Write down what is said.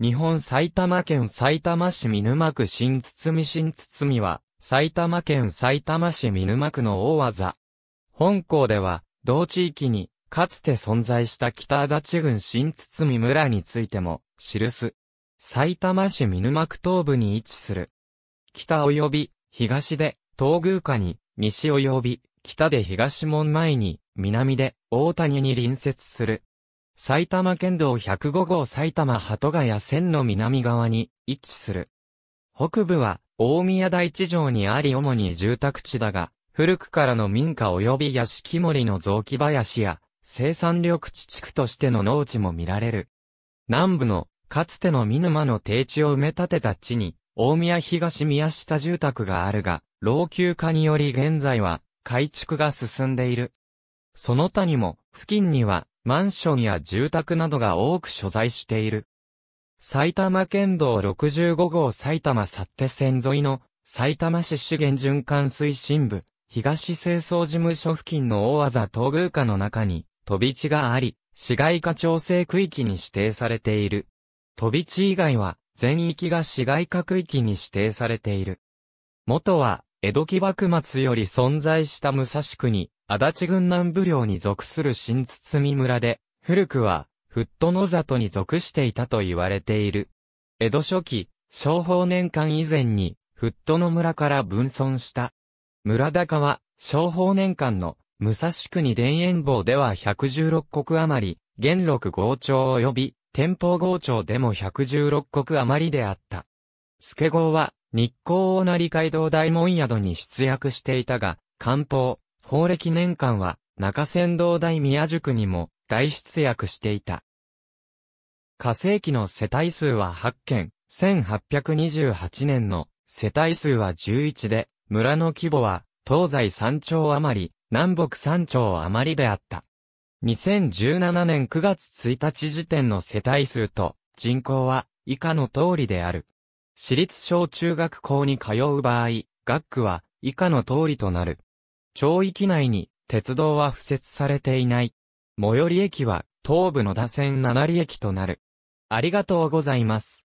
日本埼玉県埼玉市見沼区新堤新堤は、埼玉県埼玉市見沼区の大技。本校では、同地域に、かつて存在した北足立郡新堤村についても、記す。埼玉市見沼区東部に位置する。北及び、東で、東宮下に、西及び、北で東門前に、南で、大谷に隣接する。埼玉県道105号埼玉鳩ヶ谷線の南側に位置する。北部は大宮大地上にあり主に住宅地だが、古くからの民家及び屋敷森の雑木林や生産緑地地区としての農地も見られる。南部のかつての見沼の低地を埋め立てた地に大宮東宮下住宅があるが、老朽化により現在は改築が進んでいる。その他にも、付近には、マンションや住宅などが多く所在している。埼玉県道65号埼玉幸手線沿いの、埼玉市資源循環推進部、東清掃事務所付近の大技東宮下の中に、飛び地があり、市街化調整区域に指定されている。飛び地以外は、全域が市街化区域に指定されている。元は、江戸期幕末より存在した武蔵国、足立軍南部領に属する新堤村で、古くは、フットの里に属していたと言われている。江戸初期、昭法年間以前に、フットの村から分村した。村高は、昭法年間の、武蔵国田園坊では116国余り、元禄豪町及び、天保豪町でも116国余りであった。助号は、日光大成海街道大門宿に出役していたが、官報、法暦年間は、中仙道大宮宿にも、大出役していた。火星期の世帯数は8件、1828年の世帯数は11で、村の規模は、東西3兆余り、南北3兆余りであった。2017年9月1日時点の世帯数と人口は以下の通りである。私立小中学校に通う場合、学区は以下の通りとなる。町域内に鉄道は付設されていない。最寄り駅は東部の打線七里駅となる。ありがとうございます。